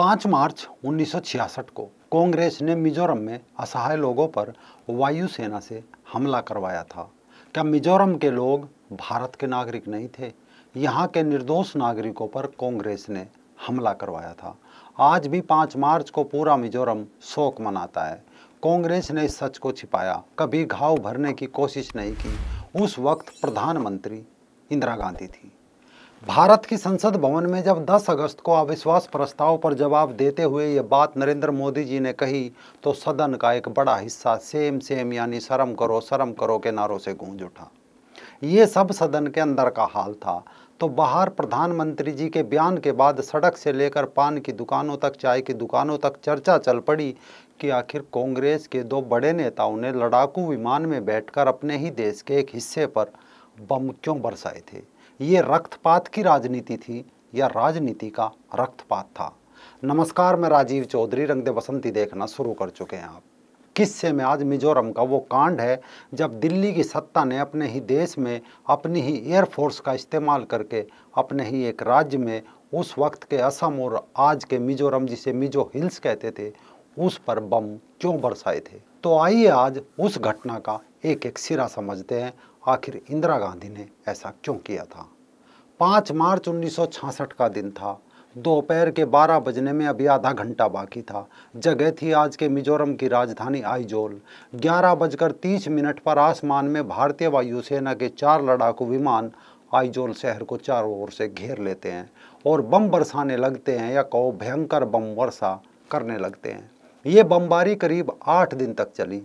5 मार्च उन्नीस को कांग्रेस ने मिजोरम में असहाय लोगों पर वायुसेना से हमला करवाया था क्या मिजोरम के लोग भारत के नागरिक नहीं थे यहाँ के निर्दोष नागरिकों पर कांग्रेस ने हमला करवाया था आज भी 5 मार्च को पूरा मिजोरम शोक मनाता है कांग्रेस ने इस सच को छिपाया कभी घाव भरने की कोशिश नहीं की उस वक्त प्रधानमंत्री इंदिरा गांधी थी भारत की संसद भवन में जब 10 अगस्त को अविश्वास प्रस्ताव पर जवाब देते हुए ये बात नरेंद्र मोदी जी ने कही तो सदन का एक बड़ा हिस्सा सेम सेम यानी शर्म करो शर्म करो के नारों से गूंज उठा ये सब सदन के अंदर का हाल था तो बाहर प्रधानमंत्री जी के बयान के बाद सड़क से लेकर पान की दुकानों तक चाय की दुकानों तक चर्चा चल पड़ी कि आखिर कांग्रेस के दो बड़े नेताओं ने लड़ाकू विमान में बैठकर अपने ही देश के एक हिस्से पर बम क्यों बरसाए थे ये रक्तपात की राजनीति थी या राजनीति का रक्तपात था नमस्कार मैं राजीव चौधरी रंग दे बसंती देखना शुरू कर चुके हैं आप किस्से में आज मिजोरम का वो कांड है जब दिल्ली की सत्ता ने अपने ही देश में अपनी ही एयरफोर्स का इस्तेमाल करके अपने ही एक राज्य में उस वक्त के असम और आज के मिजोरम जिसे मिजो हिल्स कहते थे उस पर बम क्यों बरसाए थे तो आइए आज उस घटना का एक एक सिरा समझते हैं आखिर इंदिरा गांधी ने ऐसा क्यों किया था पाँच मार्च उन्नीस का दिन था दोपहर के 12 बजने में अभी आधा घंटा बाकी था जगह थी आज के मिजोरम की राजधानी आइजोल ग्यारह बजकर तीस मिनट पर आसमान में भारतीय वायुसेना के चार लड़ाकू विमान आइजोल शहर को चारों ओर से घेर लेते हैं और बम बरसाने लगते हैं या कहो भयंकर बम वर्षा करने लगते हैं ये बमबारी करीब आठ दिन तक चली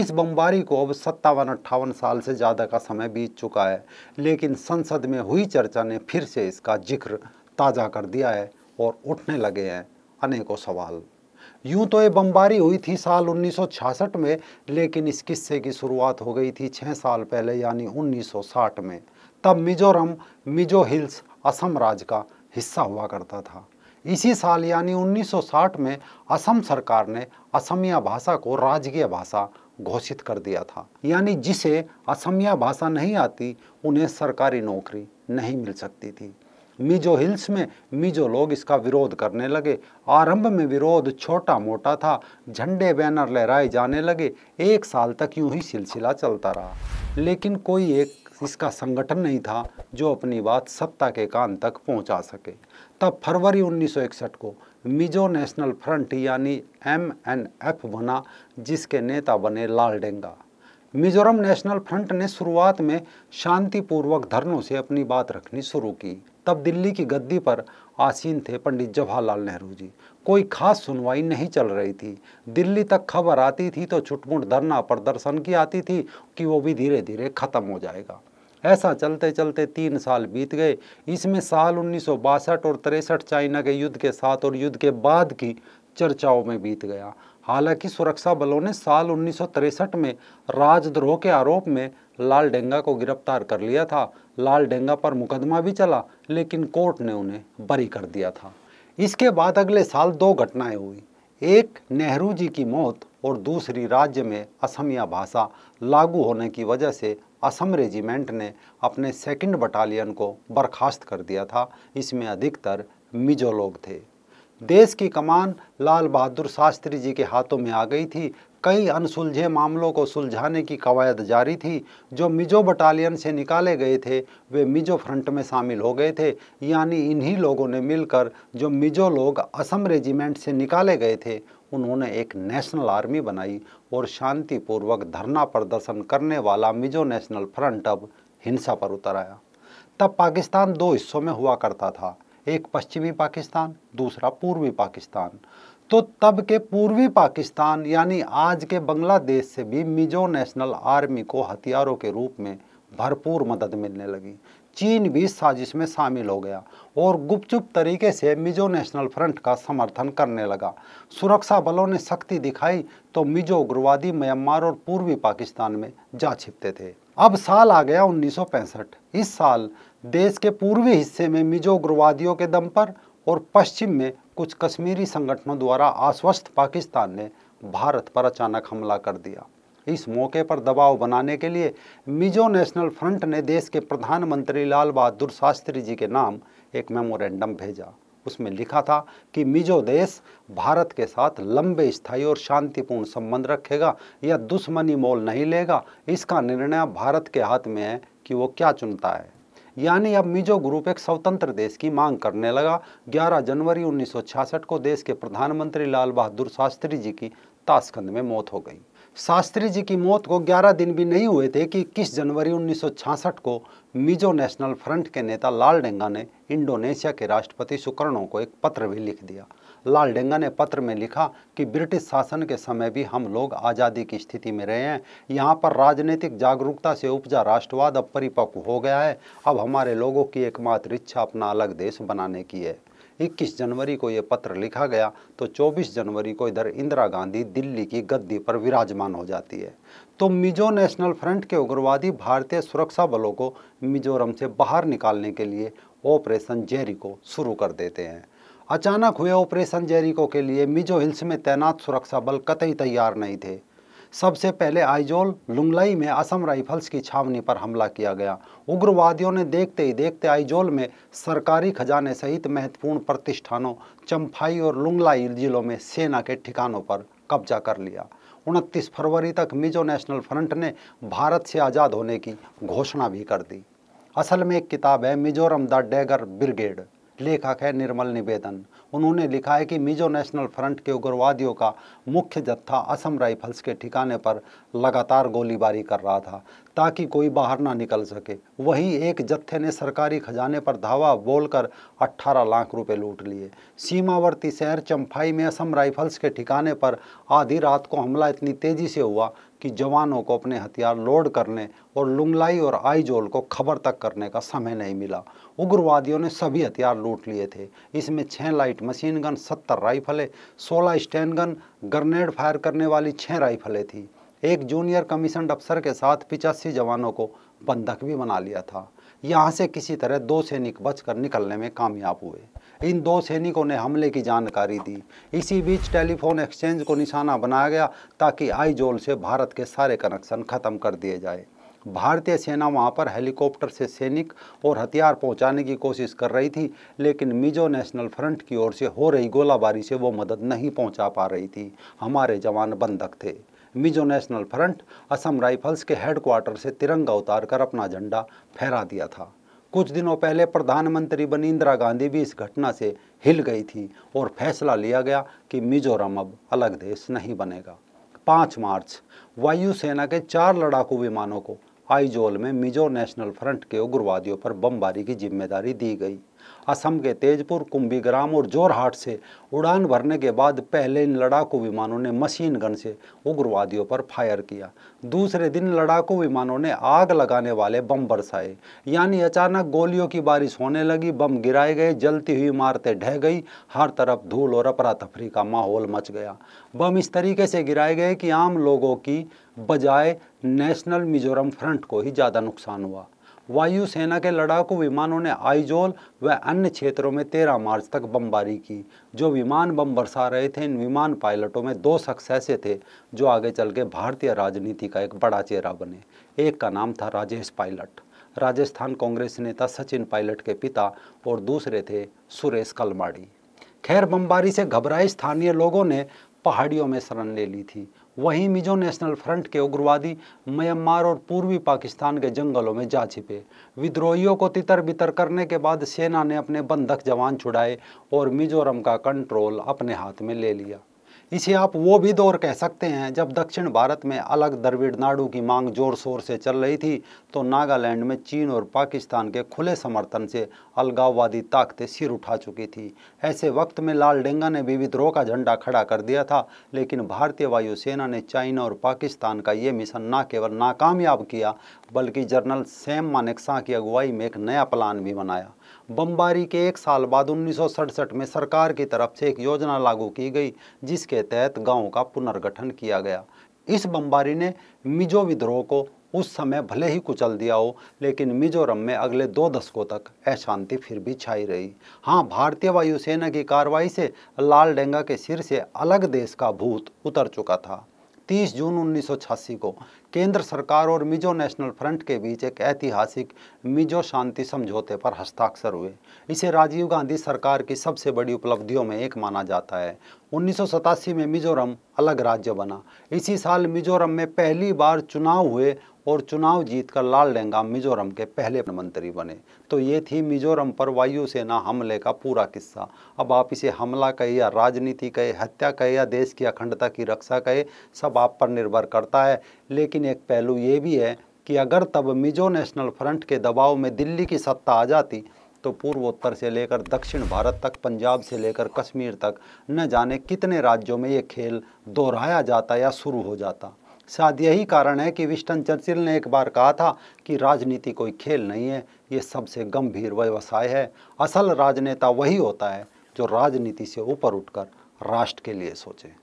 इस बमबारी को अब सत्तावन अट्ठावन साल से ज़्यादा का समय बीत चुका है लेकिन संसद में हुई चर्चा ने फिर से इसका जिक्र ताज़ा कर दिया है और उठने लगे हैं अनेकों सवाल यूं तो ये बमबारी हुई थी साल 1966 में लेकिन इस किस्से की शुरुआत हो गई थी छः साल पहले यानी 1960 में तब मिजोरम मिजो हिल्स असम राज्य का हिस्सा हुआ करता था इसी साल यानी 1960 में असम सरकार ने असमिया भाषा को राजकीय भाषा घोषित कर दिया था यानी जिसे असमिया भाषा नहीं आती उन्हें सरकारी नौकरी नहीं मिल सकती थी मिजो हिल्स में मिजो लोग इसका विरोध करने लगे आरंभ में विरोध छोटा मोटा था झंडे बैनर लहराए जाने लगे एक साल तक यूं ही सिलसिला चलता रहा लेकिन कोई एक इसका संगठन नहीं था जो अपनी बात सत्ता के कान तक पहुंचा सके तब फरवरी 1961 को मिजो नेशनल फ्रंट यानी एम एन एफ बना जिसके नेता बने Laldenga Mizoram national front ने शुरुआत में शांतिपूर्वक धरनों से अपनी बात रखनी शुरू की तब दिल्ली की गद्दी पर आसीन थे पंडित जवाहरलाल नेहरू जी कोई खास सुनवाई नहीं चल रही थी दिल्ली तक खबर आती थी तो छुटमुट धरना प्रदर्शन की आती थी कि वो भी धीरे धीरे ख़त्म हो जाएगा ऐसा चलते चलते तीन साल बीत गए इसमें साल उन्नीस और तिरसठ चाइना के युद्ध के साथ और युद्ध के बाद की चर्चाओं में बीत गया हालांकि सुरक्षा बलों ने साल उन्नीस में राजद्रोह के आरोप में लाल डेंगा को गिरफ्तार कर लिया था लाल डेंगा पर मुकदमा भी चला लेकिन कोर्ट ने उन्हें बरी कर दिया था इसके बाद अगले साल दो घटनाएं हुई एक नेहरू जी की मौत और दूसरी राज्य में असमिया भाषा लागू होने की वजह से असम रेजिमेंट ने अपने सेकंड बटालियन को बर्खास्त कर दिया था इसमें अधिकतर मिजो लोग थे देश की कमान लाल बहादुर शास्त्री जी के हाथों में आ गई थी कई अनसुलझे मामलों को सुलझाने की कवायद जारी थी जो मिजो बटालियन से निकाले गए थे वे मिजो फ्रंट में शामिल हो गए थे यानी इन्हीं लोगों ने मिलकर जो मिजो लोग असम रेजिमेंट से निकाले गए थे उन्होंने एक नेशनल आर्मी बनाई और शांतिपूर्वक धरना प्रदर्शन करने वाला मिजो नेशनल फ्रंट अब हिंसा पर उतर आया तब पाकिस्तान दो हिस्सों में हुआ करता था एक पश्चिमी पाकिस्तान दूसरा पूर्वी पाकिस्तान तो तब के पूर्वी पाकिस्तान यानी आज के बांग्लादेश से भी मिजो नेशनल आर्मी को हथियारों के रूप में भरपूर मदद मिलने लगी चीन भी साजिश में शामिल हो गया और गुपचुप तरीके से मिजो नेशनल फ्रंट का समर्थन करने लगा सुरक्षा बलों ने सख्ती दिखाई तो मिजो उग्रवादी म्यांमार और पूर्वी पाकिस्तान में जा छिपते थे अब साल आ गया उन्नीस इस साल देश के पूर्वी हिस्से में मिजो उग्रवादियों के दम पर और पश्चिम में कुछ कश्मीरी संगठनों द्वारा आश्वस्त पाकिस्तान ने भारत पर अचानक हमला कर दिया इस मौके पर दबाव बनाने के लिए मिजो नेशनल फ्रंट ने देश के प्रधानमंत्री लाल बहादुर शास्त्री जी के नाम एक मेमोरेंडम भेजा उसमें लिखा था कि मिजो देश भारत के साथ लंबे स्थायी और शांतिपूर्ण संबंध रखेगा या दुश्मनी मोल नहीं लेगा इसका निर्णय भारत के हाथ में है कि वो क्या चुनता है यानी अब मिजो ग्रुप एक स्वतंत्र देश की मांग करने लगा 11 जनवरी 1966 को देश के प्रधानमंत्री लाल बहादुर शास्त्री जी की ताशकंद में मौत हो गई शास्त्री जी की मौत को 11 दिन भी नहीं हुए थे कि इक्कीस जनवरी 1966 को मिजो नेशनल फ्रंट के नेता लाल डेंगा ने इंडोनेशिया के राष्ट्रपति सुकर्णों को एक पत्र भी लिख दिया लाल डेंगा ने पत्र में लिखा कि ब्रिटिश शासन के समय भी हम लोग आज़ादी की स्थिति में रहे हैं यहाँ पर राजनीतिक जागरूकता से उपजा राष्ट्रवाद अब परिपक्व हो गया है अब हमारे लोगों की एकमात्र इच्छा अपना अलग देश बनाने की है 21 जनवरी को ये पत्र लिखा गया तो 24 जनवरी को इधर इंदिरा गांधी दिल्ली की गद्दी पर विराजमान हो जाती है तो मिजो नेशनल फ्रंट के उग्रवादी भारतीय सुरक्षा बलों को मिजोरम से बाहर निकालने के लिए ऑपरेशन जेरी को शुरू कर देते हैं अचानक हुए ऑपरेशन जेरिको के लिए मिजो हिल्स में तैनात सुरक्षा बल कतई तैयार नहीं थे सबसे पहले आइजोल लुंगलाई में असम राइफल्स की छावनी पर हमला किया गया उग्रवादियों ने देखते ही देखते आइजोल में सरकारी खजाने सहित महत्वपूर्ण प्रतिष्ठानों चंफाई और लुंगलाई जिलों में सेना के ठिकानों पर कब्जा कर लिया उनतीस फरवरी तक मिजो नेशनल फ्रंट ने भारत से आज़ाद होने की घोषणा भी कर दी असल में एक किताब है मिजोरम द डैगर ब्रिगेड लेखक है निर्मल निवेदन उन्होंने लिखा है कि मिजो नेशनल फ्रंट के उग्रवादियों का मुख्य जत्था असम राइफल्स के ठिकाने पर लगातार गोलीबारी कर रहा था ताकि कोई बाहर ना निकल सके वहीं एक जत्थे ने सरकारी खजाने पर धावा बोलकर 18 लाख रुपए लूट लिए सीमावर्ती शहर चंफाई में असम राइफल्स के ठिकाने पर आधी रात को हमला इतनी तेज़ी से हुआ कि जवानों को अपने हथियार लोड करने और लुंगलाई और आईजोल को खबर तक करने का समय नहीं मिला उग्रवादियों ने सभी हथियार लूट लिए थे इसमें छः लाइट मशीन गन सत्तर राइफलें सोलह स्टैंड गन ग्रनेड फायर करने वाली छः राइफलें थीं एक जूनियर कमीशन अफसर के साथ पिचासी जवानों को बंधक भी बना लिया था यहाँ से किसी तरह दो सैनिक बचकर निकलने में कामयाब हुए इन दो सैनिकों ने हमले की जानकारी दी इसी बीच टेलीफोन एक्सचेंज को निशाना बनाया गया ताकि आईजोल से भारत के सारे कनेक्शन खत्म कर दिए जाए भारतीय सेना वहां पर हेलीकॉप्टर से सैनिक और हथियार पहुंचाने की कोशिश कर रही थी लेकिन मिजो नेशनल फ्रंट की ओर से हो रही गोलाबारी से वो मदद नहीं पहुंचा पा रही थी हमारे जवान बंधक थे Mizo national front Assam rifles के हेडक्वार्टर से तिरंगा उतारकर अपना झंडा फहरा दिया था कुछ दिनों पहले प्रधानमंत्री बनी इंदिरा गांधी भी इस घटना से हिल गई थी और फैसला लिया गया कि मिजोरम अब अलग देश नहीं बनेगा पाँच मार्च वायुसेना के चार लड़ाकू विमानों को आइजोल में मिजो नेशनल फ्रंट के उग्रवादियों पर बमबारी की जिम्मेदारी दी गई असम के तेजपुर कुंभीग्राम और जोरहाट से उड़ान भरने के बाद पहले इन लड़ाकू विमानों ने मशीन गन से उग्रवादियों पर फायर किया दूसरे दिन लड़ाकू विमानों ने आग लगाने वाले बम बरसाए यानी अचानक गोलियों की बारिश होने लगी बम गिराए गए जलती हुई इमारतें ढह गई हर तरफ धूल और अपरा तफरी का माहौल मच गया बम इस तरीके से गिराए गए कि आम लोगों की बजाय नेशनल मिजोरम फ्रंट को ही ज़्यादा नुकसान हुआ वायुसेना के लड़ाकू विमानों ने आइजोल व अन्य क्षेत्रों में 13 मार्च तक बमबारी की जो विमान बम बरसा रहे थे इन विमान पायलटों में दो शख्स ऐसे थे जो आगे चल के भारतीय राजनीति का एक बड़ा चेहरा बने एक का नाम था राजेश पायलट राजस्थान कांग्रेस नेता सचिन पायलट के पिता और दूसरे थे सुरेश कलमाड़ी खैर बमबारी से घबराए स्थानीय लोगों ने पहाड़ियों में शरण ले ली थी वहीं मिजो नेशनल फ्रंट के उग्रवादी म्यांमार और पूर्वी पाकिस्तान के जंगलों में जा छिपे विद्रोहियों को तितर बितर करने के बाद सेना ने अपने बंधक जवान छुड़ाए और मिजोरम का कंट्रोल अपने हाथ में ले लिया इसे आप वो भी दौर कह सकते हैं जब दक्षिण भारत में अलग द्रविड़ नाडु की मांग जोर शोर से चल रही थी तो नागालैंड में चीन और पाकिस्तान के खुले समर्थन से अलगाववादी ताकतें सिर उठा चुकी थी ऐसे वक्त में लाल डेंगा ने भी विद्रोह का झंडा खड़ा कर दिया था लेकिन भारतीय वायुसेना ने चाइना और पाकिस्तान का ये मिशन न केवल नाकामयाब किया बल्कि जनरल सैम मानेकसा की अगुवाई में एक नया प्लान भी बनाया बमबारी के एक साल बाद उन्नीस में सरकार की तरफ से एक योजना लागू की गई जिसके तहत गाँव का पुनर्गठन किया गया इस बमबारी ने मिजो विद्रोह को उस समय भले ही कुचल दिया हो लेकिन मिजोरम में अगले दो दशकों तक अशांति फिर भी छाई रही हाँ भारतीय वायुसेना की कार्रवाई से लाल डेंगा के सिर से अलग देश का भूत उतर चुका था 30 जून उन्नीस को केंद्र सरकार और मिजो नेशनल फ्रंट के बीच एक ऐतिहासिक मिजो शांति समझौते पर हस्ताक्षर हुए इसे राजीव गांधी सरकार की सबसे बड़ी उपलब्धियों में एक माना जाता है उन्नीस में मिजोरम अलग राज्य बना इसी साल मिजोरम में पहली बार चुनाव हुए और चुनाव जीतकर लाल डेंगा मिजोरम के पहले मंत्री बने तो ये थी मिजोरम पर वायुसेना हमले का पूरा किस्सा अब आप इसे हमला कहे या राजनीति कहे हत्या कहे या देश की अखंडता की रक्षा कहे सब आप पर निर्भर करता है लेकिन एक पहलू ये भी है कि अगर तब मिजो नेशनल फ्रंट के दबाव में दिल्ली की सत्ता आ जाती तो पूर्वोत्तर से लेकर दक्षिण भारत तक पंजाब से लेकर कश्मीर तक न जाने कितने राज्यों में ये खेल दोहराया जाता या शुरू हो जाता शायद यही कारण है कि विस्टन चर्चिल ने एक बार कहा था कि राजनीति कोई खेल नहीं है ये सबसे गंभीर व्यवसाय है असल राजनेता वही होता है जो राजनीति से ऊपर उठकर राष्ट्र के लिए सोचे